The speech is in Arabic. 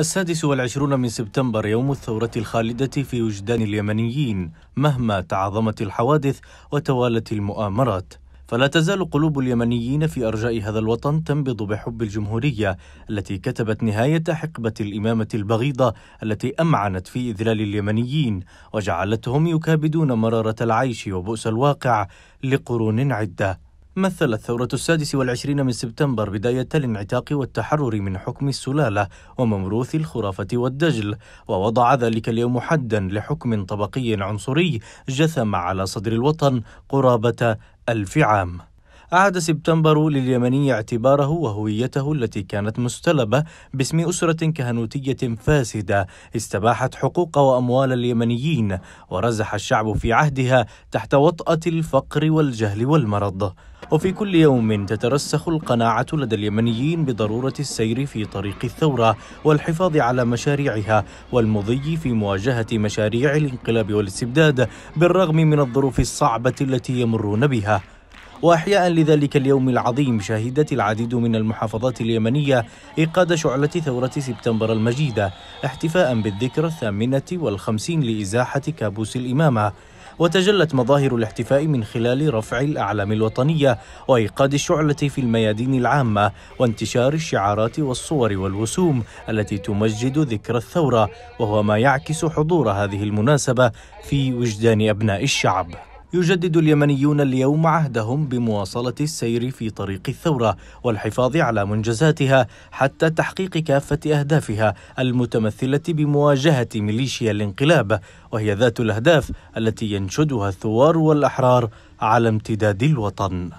السادس والعشرون من سبتمبر يوم الثورة الخالدة في وجدان اليمنيين مهما تعاظمت الحوادث وتوالت المؤامرات فلا تزال قلوب اليمنيين في أرجاء هذا الوطن تنبض بحب الجمهورية التي كتبت نهاية حقبة الإمامة البغيضة التي أمعنت في إذلال اليمنيين وجعلتهم يكابدون مرارة العيش وبؤس الواقع لقرون عدة مثلت ثورة السادس والعشرين من سبتمبر بداية الانعتاق والتحرر من حكم السلالة وممروث الخرافة والدجل ووضع ذلك اليوم حدا لحكم طبقي عنصري جثم على صدر الوطن قرابة ألف عام أعاد سبتمبر لليمني اعتباره وهويته التي كانت مستلبة باسم أسرة كهنوتية فاسدة استباحت حقوق وأموال اليمنيين ورزح الشعب في عهدها تحت وطأة الفقر والجهل والمرض وفي كل يوم تترسخ القناعة لدى اليمنيين بضرورة السير في طريق الثورة والحفاظ على مشاريعها والمضي في مواجهة مشاريع الانقلاب والاستبداد بالرغم من الظروف الصعبة التي يمرون بها واحياء لذلك اليوم العظيم شهدت العديد من المحافظات اليمنيه ايقاد شعله ثوره سبتمبر المجيده احتفاء بالذكرى الثامنه والخمسين لازاحه كابوس الامامه وتجلت مظاهر الاحتفاء من خلال رفع الأعلام الوطنية وإيقاد الشعلة في الميادين العامة وانتشار الشعارات والصور والوسوم التي تمجد ذكرى الثورة وهو ما يعكس حضور هذه المناسبة في وجدان أبناء الشعب يجدد اليمنيون اليوم عهدهم بمواصلة السير في طريق الثورة والحفاظ على منجزاتها حتى تحقيق كافة أهدافها المتمثلة بمواجهة ميليشيا الانقلاب وهي ذات الأهداف التي ينشدها الثوار والأحرار على امتداد الوطن